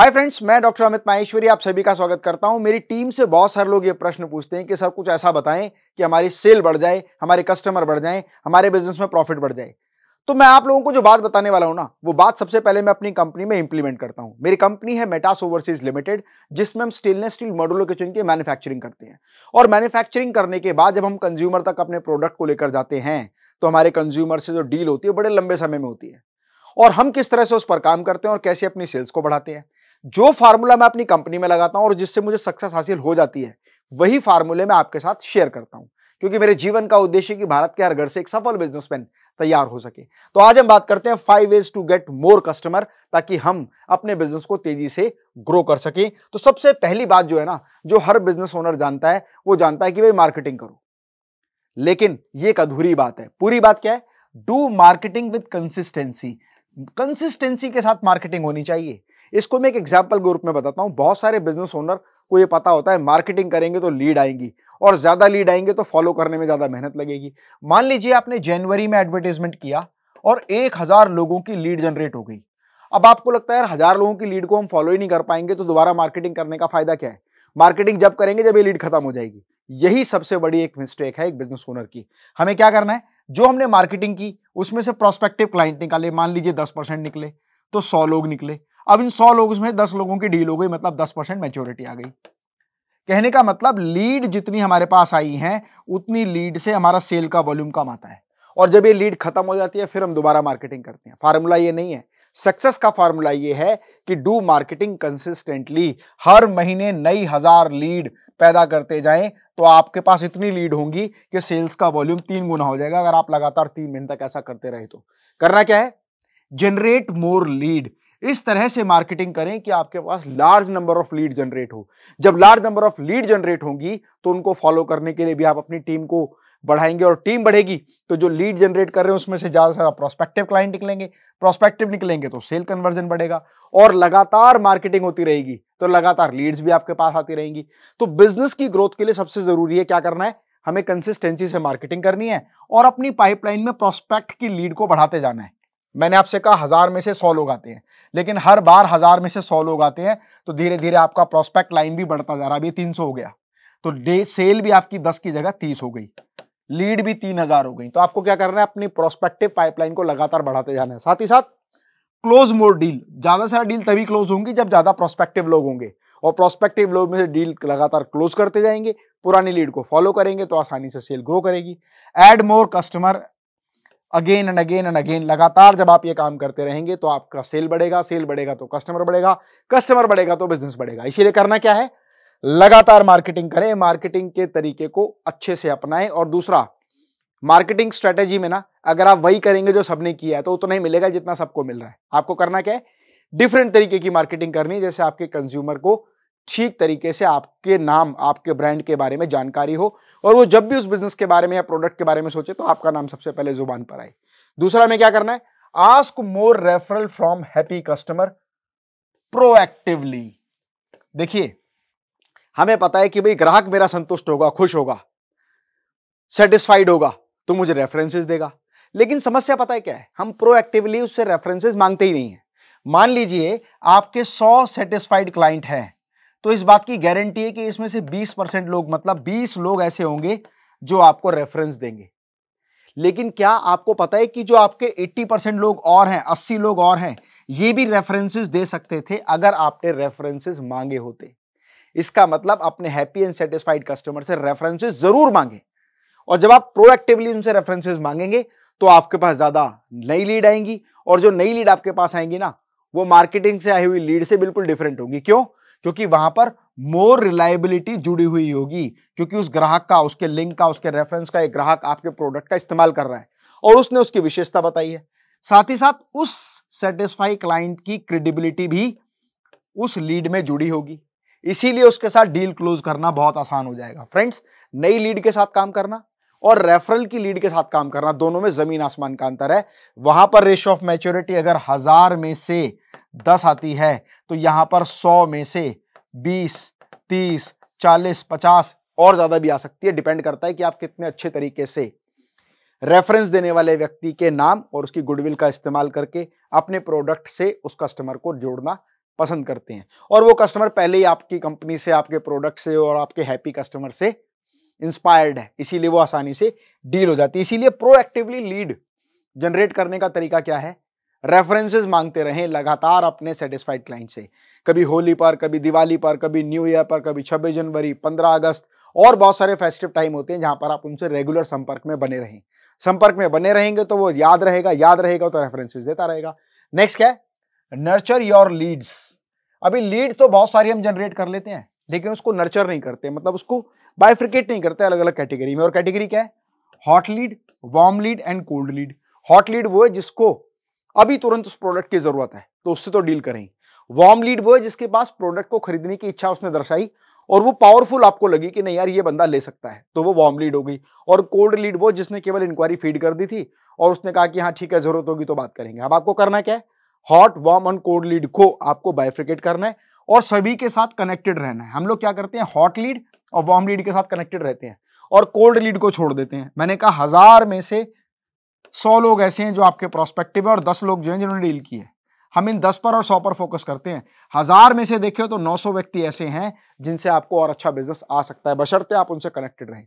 हाय friends मैं doctor Amit Maheshwari आप सभी का स्वागत करता हूं मेरी टीम से बहुत सारे लोग ये प्रश्न पूछते हैं कि सर कुछ ऐसा बताएं कि हमारी सेल बढ़ जाए हमारे कस्टमर बढ़ जाए हमारे बिजनेस में प्रॉफिट बढ़ जाए तो मैं आप लोगों को जो बात बताने वाला हूं ना वो बात सबसे पहले मैं अपनी कंपनी में इंप्लीमेंट करता हूं मेरी कंपनी है मेटास ओवरसीज लिमिटेड जिसमें हम स्टेनलेस स्टील मॉडलों के चुनके मैन्युफैक्चरिंग करते हैं और मैन्युफैक्चरिंग करने के बाद जब हम कंज्यूमर तक अपने प्रोडक्ट को लेकर जाते हैं तो हमारे कंज्यूमर से जो डील होती है बड़े लंबे समय में होती है और हम किस तरह से उस पर काम करते हैं और कैसे अपनी सेल्स को बढ़ाते हैं जो फार्मूला मैं अपनी कंपनी में लगाता हूं और जिससे मुझे सक्सेस हासिल हो जाती है वही फार्मूले मैं आपके साथ शेयर करता हूं क्योंकि मेरे जीवन का उद्देश्य कि भारत के हर घर से एक सफल बिजनेसमैन तैयार हो सके तो आज हम बात करते हैं five ways to get more customer ताकि हम अपने बिजनेस को तेजी से ग्रो कर सकें तो सबसे पहली बात जो है ना जो हर बिजनेस ओनर जानता है वो जानता है कि भाई मार्केटिंग करो लेकिन ये एक अधूरी बात है पूरी बात क्या है do marketing with consistency consistency के साथ मार्केटिंग होनी चाहिए इसको मैं एक एग्जाम्पल के रूप में बताता हूँ बहुत सारे बिजनेस ओनर को ये पता होता है मार्केटिंग करेंगे तो लीड आएंगी और ज़्यादा लीड आएंगे तो फॉलो करने में ज़्यादा मेहनत लगेगी मान लीजिए आपने जनवरी में एडवर्टीजमेंट किया और एक हज़ार लोगों की लीड जनरेट हो गई अब आपको लगता है हज़ार लोगों की लीड को हम फॉलो ही नहीं कर पाएंगे तो दोबारा मार्केटिंग करने का फ़ायदा क्या है मार्केटिंग जब करेंगे जब ये लीड खत्म हो जाएगी यही सबसे बड़ी एक मिस्टेक है एक बिजनेस ओनर की हमें क्या करना है जो हमने मार्केटिंग की उसमें से प्रोस्पेक्टिव क्लाइंट निकाले मान लीजिए दस परसेंट निकले तो सौ लोग निकले अब इन सौ लोग में दस लोगों की डील हो गई मतलब दस परसेंट मेच्योरिटी आ गई कहने का मतलब लीड जितनी हमारे पास आई हैं उतनी लीड से हमारा सेल का वॉल्यूम कम आता है और जब ये लीड खत्म हो जाती है फिर हम दोबारा मार्केटिंग करते हैं फार्मूला ये नहीं है सक्सेस का फार्मूला ये है कि डू मार्केटिंग कंसिस्टेंटली हर महीने नई हजार लीड पैदा करते जाएं तो आपके पास इतनी लीड होंगी कि सेल्स का वॉल्यूम तीन गुना हो जाएगा अगर आप लगातार तीन महीने तक ऐसा करते रहे तो करना क्या है जनरेट मोर लीड इस तरह से मार्केटिंग करें कि आपके पास large number of lead generate हो जब large number of lead generate होंगी तो उनको फॉलो करने के लिए भी आप अपनी टीम को बढ़ाएंगे और टीम बढ़ेगी तो जो लीड जनरेट कर रहे हैं उसमें से ज़्यादा से ज़्यादा प्रोस्पेक्टिव क्लाइंट निकलेंगे प्रोस्पेक्टिव निकलेंगे तो सेल कन्वर्जन बढ़ेगा और लगातार मार्केटिंग होती रहेगी तो लगातार लीड्स भी आपके पास आती रहेंगी तो बिजनेस की ग्रोथ के लिए सबसे ज़रूरी है क्या करना है हमें कंसिस्टेंसी से मार्केटिंग करनी है और अपनी पाइपलाइन में प्रोस्पेक्ट की लीड को बढ़ाते जाना है मैंने आपसे कहा हजार में से सौ लोग आते हैं लेकिन हर बार हजार में से सौ लोग आते हैं तो धीरे धीरे आपका प्रोस्पेक्ट लाइन भी बढ़ता जा रहा है अभी तीन सौ हो गया तो डे सेल भी आपकी दस की जगह तीस हो गई लीड भी तीन हजार हो गई तो आपको क्या करना है अपनी प्रोस्पेक्टिव पाइपलाइन को लगातार बढ़ाते जाना है साथ ही साथ क्लोज मोर डील ज्यादा सारा डील तभी क्लोज होंगी जब ज्यादा प्रोस्पेक्टिव लोग होंगे और प्रोस्पेक्टिव लोग में से डील लगातार क्लोज करते जाएंगे पुरानी लीड को फॉलो करेंगे तो आसानी से सेल ग्रो करेगी add more customer again and again and again लगातार जब आप ये काम करते रहेंगे तो आपका सेल बढ़ेगा सेल बढ़ेगा तो कस्टमर बढ़ेगा कस्टमर बढ़ेगा तो बिजनेस बढ़ेगा इसीलिए करना क्या है लगातार मार्केटिंग करें मार्केटिंग के तरीके को अच्छे से अपनाएं और दूसरा मार्केटिंग स्ट्रेटेजी में ना अगर आप वही करेंगे जो सबने किया है तो उतना तो ही मिलेगा जितना सबको मिल रहा है आपको करना क्या है डिफरेंट तरीके की मार्केटिंग करनी जैसे आपके कंज्यूमर को ठीक तरीके से आपके नाम आपके ब्रांड के बारे में जानकारी हो और वो जब भी उस बिजनेस के बारे में या प्रोडक्ट के बारे में सोचे तो आपका नाम सबसे पहले जुबान पर आए दूसरा हमें क्या करना है ask more referral from happy customer proactively देखिए हमें पता है कि भाई ग्राहक मेरा संतुष्ट होगा खुश होगा सेटिस्फाइड होगा तो मुझे रेफरेंसेस देगा लेकिन समस्या पता है क्या है हम प्रोएक्टिवली उससे रेफरेंसेस मांगते ही नहीं है मान लीजिए आपके सौ सेटिस्फाइड क्लाइंट हैं तो इस बात की गारंटी है कि इसमें से 20 परसेंट लोग मतलब 20 लोग ऐसे होंगे जो आपको रेफरेंस देंगे लेकिन क्या आपको पता है कि जो आपके 80 परसेंट लोग और हैं 80 लोग और हैं ये भी रेफरेंसेस दे सकते थे अगर आपने रेफरेंसेस मांगे होते इसका मतलब अपने हैप्पी एंड सेटिस्फाइड कस्टमर से रेफरेंसेज जरूर मांगे और जब आप प्रोएक्टिवली उनसे रेफरेंसेज मांगेंगे तो आपके पास ज़्यादा नई लीड आएंगी और जो नई लीड आपके पास आएंगी ना वो मार्केटिंग से आई हुई लीड से बिल्कुल डिफरेंट होंगी क्यों क्योंकि वहां पर मोर रिलायबिलिटी जुड़ी हुई होगी क्योंकि उस ग्राहक का उसके लिंक का उसके रेफरेंस का एक ग्राहक आपके प्रोडक्ट का इस्तेमाल कर रहा है और उसने उसकी विशेषता बताई है साथ ही साथ उस सेटिस्फाई क्लाइंट की क्रेडिबिलिटी भी उस लीड में जुड़ी होगी इसीलिए उसके साथ डील क्लोज करना बहुत आसान हो जाएगा फ्रेंड्स नई लीड के साथ काम करना और रेफरल की लीड के साथ काम करना दोनों में जमीन आसमान का अंतर है वहां पर रेशो ऑफ मैच्योरिटी अगर हजार में से दस आती है तो यहाँ पर सौ में से बीस तीस चालीस पचास और ज़्यादा भी आ सकती है डिपेंड करता है कि आप कितने अच्छे तरीके से रेफरेंस देने वाले व्यक्ति के नाम और उसकी गुडविल का इस्तेमाल करके अपने प्रोडक्ट से उस कस्टमर को जोड़ना पसंद करते हैं और वो कस्टमर पहले ही आपकी कंपनी से आपके प्रोडक्ट से और आपके हैप्पी कस्टमर से इंस्पायर्ड है इसीलिए वो आसानी से डील हो जाती है इसीलिए प्रोएक्टिवली लीड जनरेट करने का तरीका क्या है रेफरेंसेज मांगते रहें लगातार अपने सेटिस्फाइड क्लाइंट से कभी होली पर कभी दिवाली पर कभी न्यू ईयर पर कभी छब्बीस जनवरी पंद्रह अगस्त और बहुत सारे फेस्टिव टाइम होते हैं जहां पर आप उनसे रेगुलर संपर्क में बने रहें संपर्क में बने रहेंगे तो वो याद रहेगा याद रहेगा तो रेफरेंसेज देता रहेगा नेक्स्ट क्या है नर्चर योर लीड्स अभी लीड तो बहुत सारी हम जनरेट कर लेते हैं लेकिन उसको नर्चर नहीं करते मतलब उसको बाइफ्रिकेट नहीं करते अलग अलग कैटेगरी में और कैटेगरी क्या है hot lead warm lead and cold lead hot lead वो है जिसको अभी तुरंत उस प्रोडक्ट की जरूरत है तो उससे तो डील करें वार्म लीड वो है जिसके पास प्रोडक्ट को खरीदने की इच्छा उसने दर्शाई और वो पावरफुल आपको लगी कि नहीं यार ये बंदा ले सकता है तो वो वार्म लीड हो गई और कोल्ड लीड वो जिसने केवल इंक्वायरी फीड कर दी थी और उसने कहा कि हाँ ठीक है जरूरत होगी तो बात करेंगे अब आपको करना क्या है hot warm and cold lead को आपको बायफ्रिकेट करना है और सभी के साथ कनेक्टेड रहना है हम लोग क्या करते हैं हॉट लीड और वार्म लीड के साथ कनेक्टेड रहते हैं और कोल्ड लीड को छोड़ देते हैं मैंने कहा हजार में से सौ लोग ऐसे हैं जो आपके प्रोस्पेक्टिव है और दस लोग जो हैं जिन्होंने डील की है हम इन दस पर और सौ पर फोकस करते हैं हजार में से देखे तो नौ सौ व्यक्ति ऐसे हैं जिनसे आपको और अच्छा बिजनेस आ सकता है बशर्ते आप उनसे कनेक्टेड रहें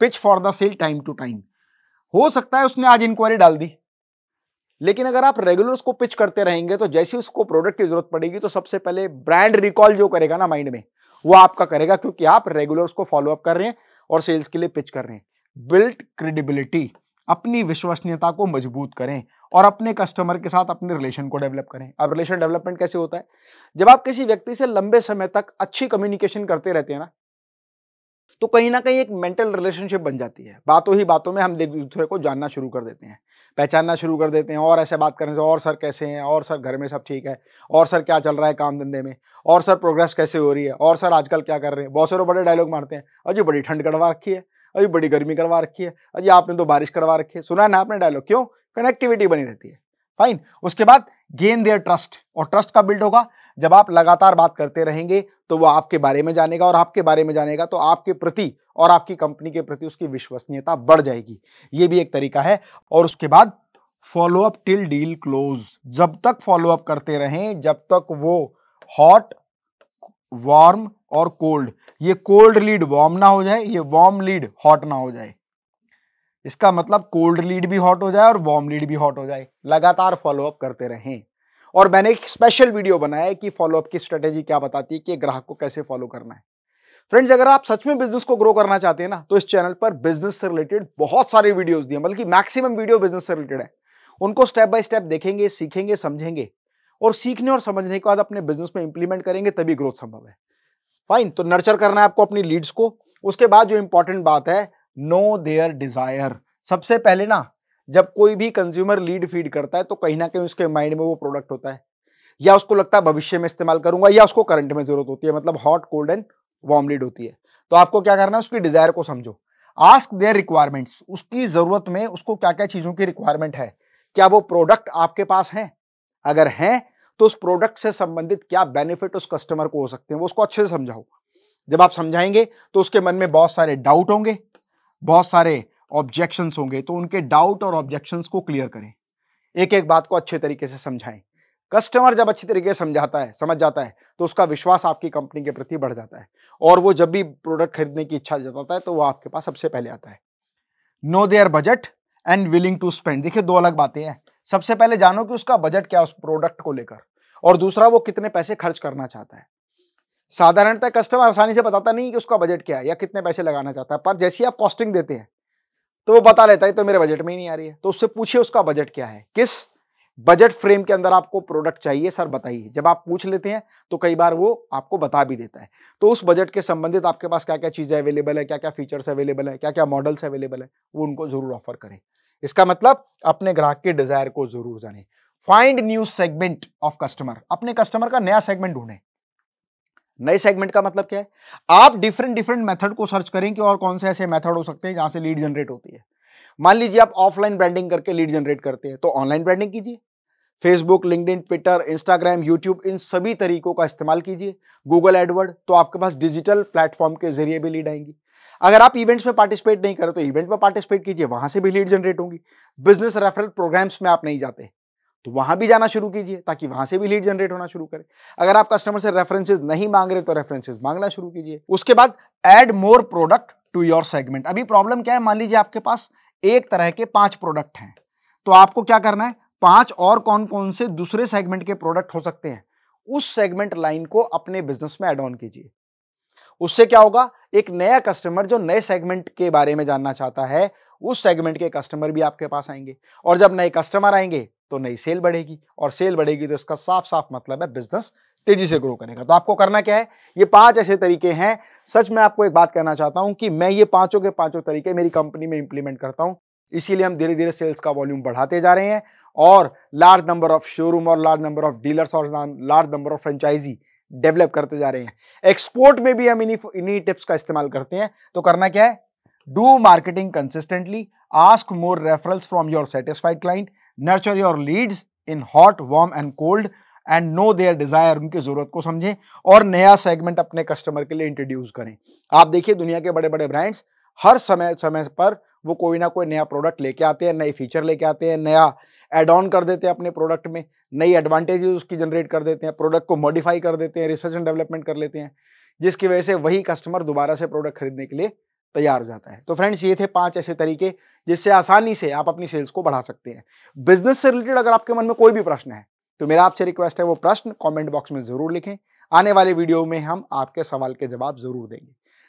pitch for the sale time to time हो सकता है उसने आज इंक्वायरी डाल दी लेकिन अगर आप रेगुलर उसको पिच करते रहेंगे तो जैसे उसको प्रोडक्ट की जरूरत पड़ेगी तो सबसे पहले ब्रांड रिकॉल जो करेगा ना माइंड में वो आपका करेगा क्योंकि आप रेगुलर उसको फॉलोअप कर रहे हैं और सेल्स के लिए पिच कर रहे हैं बिल्ट क्रेडिबिलिटी अपनी विश्वसनीयता को मजबूत करें और अपने कस्टमर के साथ अपने रिलेशन को डेवलप करें अब रिलेशन डेवलपमेंट कैसे होता है जब आप किसी व्यक्ति से लंबे समय तक अच्छी कम्युनिकेशन करते रहते हैं ना तो कहीं ना कहीं एक मेंटल रिलेशनशिप बन जाती है बातों ही बातों में हम एक दूसरे को जानना शुरू कर देते हैं पहचानना शुरू कर देते हैं और ऐसे बात करने से और सर कैसे हैं और सर घर में सब ठीक है और सर क्या चल रहा है काम धंधे में और सर प्रोग्रेस कैसे हो रही है और सर आजकल क्या कर रहे हैं बहुत सारे बड़े डायलॉग मारते हैं और जी बड़ी ठंड कड़वा रखी है अभी बड़ी गर्मी करवा रखी है अजी आपने तो बारिश करवा रखी है सुना ना आपने डायलॉग क्यों कनेक्टिविटी बनी रहती है फाइन उसके बाद गेन देयर ट्रस्ट और ट्रस्ट का बिल्ड होगा जब आप लगातार बात करते रहेंगे तो वो आपके बारे में जानेगा और आपके बारे में जानेगा तो आपके प्रति और आपकी कंपनी के प्रति उसकी विश्वसनीयता बढ़ जाएगी ये भी एक तरीका है और उसके बाद follow up till deal close जब तक फॉलो अप करते रहें जब तक वो हॉट वार्म और कोल्ड ये कोल्ड लीड वार्म ना हो जाए ये वार्म लीड हॉट ना हो जाए इसका मतलब कोल्ड लीड भी हॉट हो जाए और वार्म लीड भी हॉट हो जाए लगातार फॉलोअप करते रहें और मैंने एक स्पेशल वीडियो बनाया है कि फॉलोअप की स्ट्रेटेजी क्या बताती है कि ग्राहक को कैसे फॉलो करना है फ्रेंड्स अगर आप सच में बिजनेस को ग्रो करना चाहते हैं ना तो इस चैनल पर बिजनेस से रिलेटेड बहुत सारे वीडियोस दिए बल्कि मैक्सिमम वीडियो बिजनेस से रिलेटेड है उनको स्टेप बाय स्टेप देखेंगे सीखेंगे समझेंगे और सीखने और समझने के बाद अपने बिजनेस में इंप्लीमेंट करेंगे तभी ग्रोथ संभव है फाइन तो नर्चर करना है आपको अपनी लीड्स को उसके बाद जो इंपॉर्टेंट बात है नो देयर डिजायर सबसे पहले ना जब कोई भी कंज्यूमर लीड फीड करता है तो कहीं ना कहीं उसके माइंड में वो प्रोडक्ट होता है या उसको लगता है भविष्य में इस्तेमाल करूंगा या उसको करंट में जरूरत होती है मतलब hot cold and warm lead होती है तो आपको क्या करना है उसकी डिजायर को समझो आस्क देयर रिक्वायरमेंट्स उसकी जरूरत में उसको क्या क्या चीजों की रिक्वायरमेंट है क्या वो प्रोडक्ट आपके पास है अगर है तो उस प्रोडक्ट से संबंधित क्या बेनिफिट उस कस्टमर को हो सकते हैं वो उसको अच्छे से समझाओ जब आप समझाएंगे तो उसके मन में बहुत सारे डाउट होंगे बहुत सारे ऑब्जेक्शन होंगे तो उनके डाउट और ऑब्जेक्शन को क्लियर करें एक एक बात को अच्छे तरीके से समझाएं कस्टमर जब अच्छी तरीके से समझाता है समझ जाता है तो उसका विश्वास आपकी कंपनी के प्रति बढ़ जाता है और वो जब भी प्रोडक्ट खरीदने की इच्छा जताता है तो वो आपके पास सबसे पहले आता है know their budget and willing to spend देखिए दो अलग बातें हैं सबसे पहले जानो कि उसका बजट क्या उस प्रोडक्ट को लेकर और दूसरा वो कितने पैसे खर्च करना चाहता है साधारणतः कस्टमर आसानी से बताता नहीं कि उसका बजट क्या है या कितने पैसे लगाना चाहता है पर जैसी आप कॉस्टिंग देते हैं तो वो बता लेता है तो मेरे बजट में ही नहीं आ रही है तो उससे पूछिए उसका बजट क्या है किस बजट फ्रेम के अंदर आपको प्रोडक्ट चाहिए सर बताइए जब आप पूछ लेते हैं तो कई बार वो आपको बता भी देता है तो उस बजट के संबंधित आपके पास क्या क्या चीज़ें अवेलेबल है क्या क्या फीचर्स अवेलेबल है क्या क्या मॉडल्स अवेलेबल है वो उनको ज़रूर ऑफर करें इसका मतलब अपने ग्राहक के डिजायर को जरूर जाने find new segment of customer अपने कस्टमर का नया सेगमेंट ढूंढे नए सेगमेंट का मतलब क्या है आप डिफरेंट डिफरेंट मेथड को सर्च करें कि और कौन से ऐसे मेथड हो सकते हैं जहां से लीड जनरेट होती है मान लीजिए आप ऑफलाइन ब्रांडिंग करके लीड जनरेट करते हैं तो ऑनलाइन ब्रांडिंग कीजिए Facebook LinkedIn Twitter Instagram YouTube इन सभी तरीकों का इस्तेमाल कीजिए गूगल एडवर्ड तो आपके पास डिजिटल प्लेटफॉर्म के जरिए भी लीड आएंगी अगर आप इवेंट्स में पार्टिसिपेट नहीं करो तो इवेंट में पार्टिसिपेट कीजिए वहां से भी लीड जनरेट होंगी बिजनेस रेफरल प्रोग्राम्स में आप नहीं जाते तो वहां भी जाना शुरू कीजिए ताकि वहां से भी लीड जनरेट होना शुरू करें अगर आप कस्टमर से रेफरेंसेज नहीं मांग रहे तो रेफरेंसेज मांगना शुरू कीजिए उसके बाद add more product to your segment अभी प्रॉब्लम क्या है मान लीजिए आपके पास एक तरह के पांच प्रोडक्ट हैं तो आपको क्या करना है पांच और कौन कौन से दूसरे सेगमेंट के प्रोडक्ट हो सकते हैं उस सेगमेंट लाइन को अपने बिजनेस में एड ऑन कीजिए उससे क्या होगा एक नया कस्टमर जो नए सेगमेंट के बारे में जानना चाहता है उस सेगमेंट के कस्टमर भी आपके पास आएंगे और जब नए कस्टमर आएंगे तो नई सेल बढ़ेगी और सेल बढ़ेगी तो इसका साफ साफ मतलब है बिजनेस तेजी से ग्रो करेगा तो आपको करना क्या है ये पांच ऐसे तरीके हैं सच में आपको एक बात कहना चाहता हूं कि मैं ये पांचों के पांचों तरीके मेरी कंपनी में इंप्लीमेंट करता हूं इसीलिए हम धीरे धीरे सेल्स का वॉल्यूम बढ़ाते जा रहे हैं और लार्ज नंबर ऑफ शोरूम और लार्ज नंबर ऑफ डीलर्स और large number of franchisee develop करते जा रहे हैं एक्सपोर्ट में भी हम इन्हीं इन्हीं टिप्स का इस्तेमाल करते हैं तो करना क्या है do marketing consistently ask more referrals from your satisfied client nurture your leads in hot warm and cold and know their desire उनकी जरूरत को समझें और नया सेगमेंट अपने कस्टमर के लिए इंट्रोड्यूस करें आप देखिए दुनिया के बड़े बड़े ब्रांड्स हर समय समय पर वो कोई ना कोई नया प्रोडक्ट लेके आते हैं नए फीचर लेके आते हैं नया एड ऑन कर देते हैं अपने प्रोडक्ट में नई एडवांटेजेस उसकी जनरेट कर देते हैं प्रोडक्ट को मॉडिफाई कर देते हैं रिसर्च एंड डेवलपमेंट कर लेते हैं जिसकी वजह से वही कस्टमर दोबारा से प्रोडक्ट खरीदने के लिए तैयार हो जाता है तो फ्रेंड्स ये थे पांच ऐसे तरीके जिससे आसानी से आप अपनी सेल्स को बढ़ा सकते हैं बिजनेस से रिलेटेड अगर आपके मन में कोई भी प्रश्न है तो मेरा आपसे रिक्वेस्ट है वो प्रश्न कॉमेंट बॉक्स में जरूर लिखें आने वाले वीडियो में हम आपके सवाल के जवाब जरूर देंगे